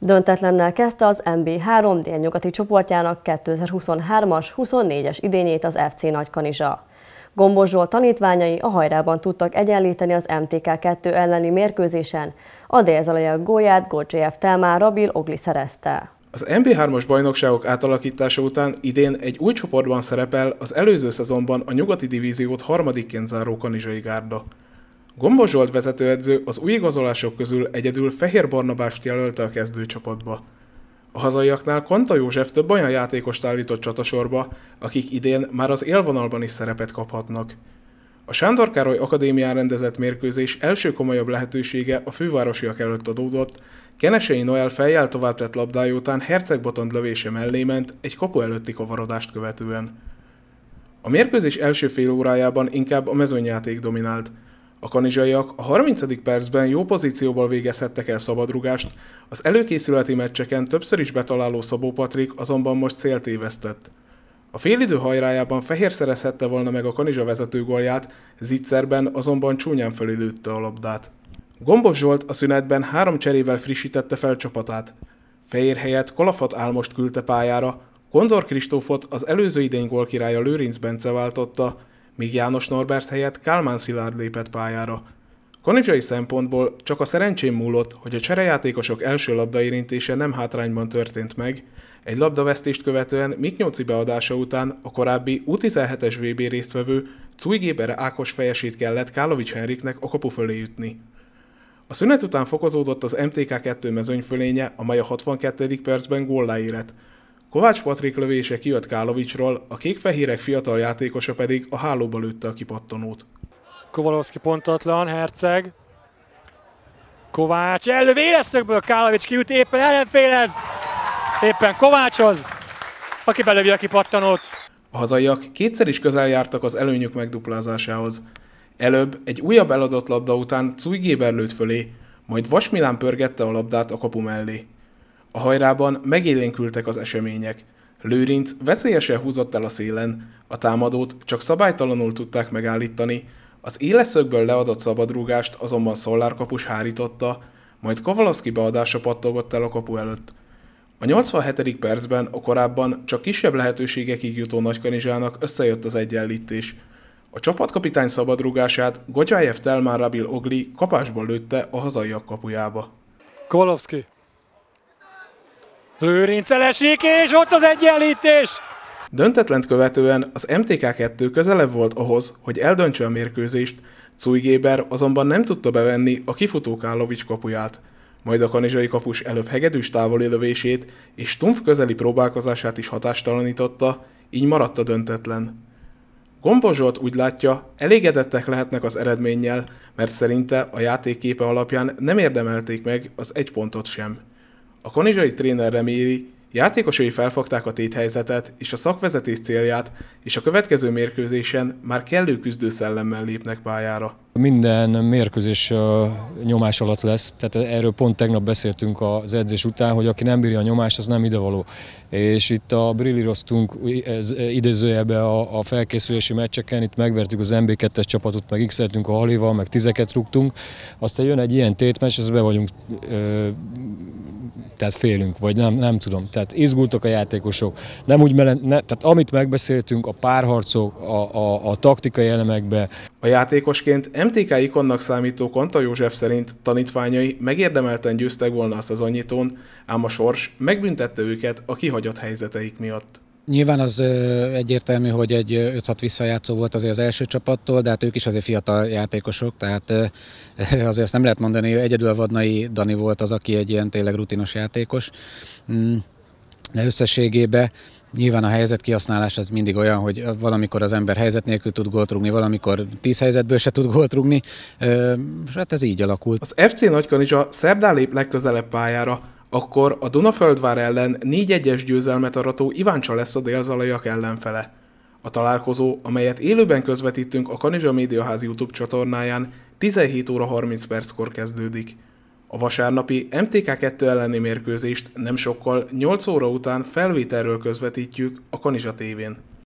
Döntetlennel kezdte az MB3 délnyugati csoportjának 2023-as, 24-es idényét az FC Nagykanizsa. Gombos Zsolt tanítványai a hajrában tudtak egyenlíteni az MTK2 elleni mérkőzésen, a Délzalaja gólját Gorgyev Telmán Rabil Ogli szerezte. Az MB3-as bajnokságok átalakítása után idén egy új csoportban szerepel az előző szezonban a nyugati divíziót harmadikként záró kanizsai gárda. Gombos Zsolt vezetőedző az új igazolások közül egyedül Fehér Barnabást jelölte a kezdőcsapatba. A hazaiaknál Kanta József több olyan játékost állított csatasorba, akik idén már az élvonalban is szerepet kaphatnak. A Sándor Károly Akadémián rendezett mérkőzés első komolyabb lehetősége a fővárosiak előtt adódott, Kenesei Noel fejjel tovább tett labdája után Herceg Botond lövése mellé ment egy kapu előtti kavarodást követően. A mérkőzés első fél órájában inkább a mezőnyjáték dominált – a kanizsaiak a 30. percben jó pozícióval végezhettek el szabadrugást, az előkészületi meccseken többször is betaláló Szabó Patrik azonban most céltévesztett. A félidő hajrájában Fehér szerezhette volna meg a kanizsa vezető golját, zicserben azonban csúnyán fölülütte a labdát. Gombos Zsolt a szünetben három cserével frissítette fel csapatát. Fehér helyett Kolafat Álmost küldte pályára, Gondor Kristófot az előző idény gólkirálya Lőrinc Bence váltotta, míg János Norbert helyett Kálmán Szilárd lépett pályára. Kanizsai szempontból csak a szerencsém múlott, hogy a cserejátékosok első labdaérintése nem hátrányban történt meg, egy labdavesztést követően Miknyóci beadása után a korábbi U17-es VB résztvevő Cújgéber Ákos fejesét kellett Kálovics Henriknek a kapu fölé ütni. A szünet után fokozódott az MTK2 mezőny fölénye, amely a 62. percben góllá érett. Kovács Patrik lövése kijött Kálovicsról, a kékfehérek fiatal játékosa pedig a hálóba lőtte a kipattanót. Kovalovszki pontatlan, Herceg. Kovács elő véleszögből, Kálovics kiüt, éppen ellenfélez. Éppen Kovácshoz, aki belövi a kipattanót. A hazaiak kétszer is közel jártak az előnyük megduplázásához. Előbb egy újabb eladott labda után Géber lőtt fölé, majd Vasmilán pörgette a labdát a kapu mellé. A hajrában megélénkültek az események. Lőrinc veszélyesen húzott el a szélen, a támadót csak szabálytalanul tudták megállítani, az éleszögből leadott szabadrúgást azonban szolárkapus hárította, majd Kovalaszki beadása pattogott el a kapu előtt. A 87. percben a korábban csak kisebb lehetőségekig jutó nagykanizsának összejött az egyenlítés. A csapatkapitány szabadrugását Godzsájev Telmán Rabil Ogli kapásból lőtte a hazaiak kapujába. Kovalovszki Lőrinc elesik, és ott az egyenlítés! Döntetlent követően az MTK2 közelebb volt ahhoz, hogy eldöntse a mérkőzést, Cujgéber azonban nem tudta bevenni a kifutó Kálovics kapuját, majd a kanizsai kapus előbb hegedűs távoli lövését és Tumf közeli próbálkozását is hatástalanította, így maradt a döntetlen. Gombozsolt úgy látja, elégedettek lehetnek az eredménnyel, mert szerinte a játékképe alapján nem érdemelték meg az egy pontot sem. A kanizsai tréner reméli, játékosai felfogták a téthelyzetet és a szakvezetés célját, és a következő mérkőzésen már kellő küzdőszellemmel lépnek pályára. Minden mérkőzés nyomás alatt lesz, tehát erről pont tegnap beszéltünk az edzés után, hogy aki nem bírja a nyomást, az nem idevaló. És itt a brillíroztunk idézőjebe a, felkészülési meccseken, itt megvertük az MB2-es csapatot, meg x a halival, meg tizeket rúgtunk, aztán jön egy ilyen tétmes, ez be vagyunk tehát félünk, vagy nem, nem tudom. Tehát izgultak a játékosok, nem úgy mellett, ne, tehát amit megbeszéltünk, a párharcok, a, a, a taktikai elemekbe. A játékosként MTK ikonnak számító Konta József szerint tanítványai megérdemelten győztek volna a szezonnyitón, ám a sors megbüntette őket a kihagyott helyzeteik miatt. Nyilván az egyértelmű, hogy egy 5-6 visszajátszó volt azért az első csapattól, de hát ők is azért fiatal játékosok, tehát azért azt nem lehet mondani, hogy egyedül a Vadnai Dani volt az, aki egy ilyen tényleg rutinos játékos. Mm, de összességében Nyilván a helyzet kihasználás az mindig olyan, hogy valamikor az ember helyzet nélkül tud gólt rúgni, valamikor tíz helyzetből se tud gólt rúgni, és hát ez így alakult. Az FC Nagykanizsa szerdán lép legközelebb pályára akkor a Dunaföldvár ellen 4-1-es győzelmet arató Iváncsa lesz a délzalaiak ellenfele. A találkozó, amelyet élőben közvetítünk a Kanizsa Médiaház YouTube csatornáján 17 óra 30 perckor kezdődik. A vasárnapi MTK2 elleni mérkőzést nem sokkal 8 óra után felvételről közvetítjük a Kanizsa tévén.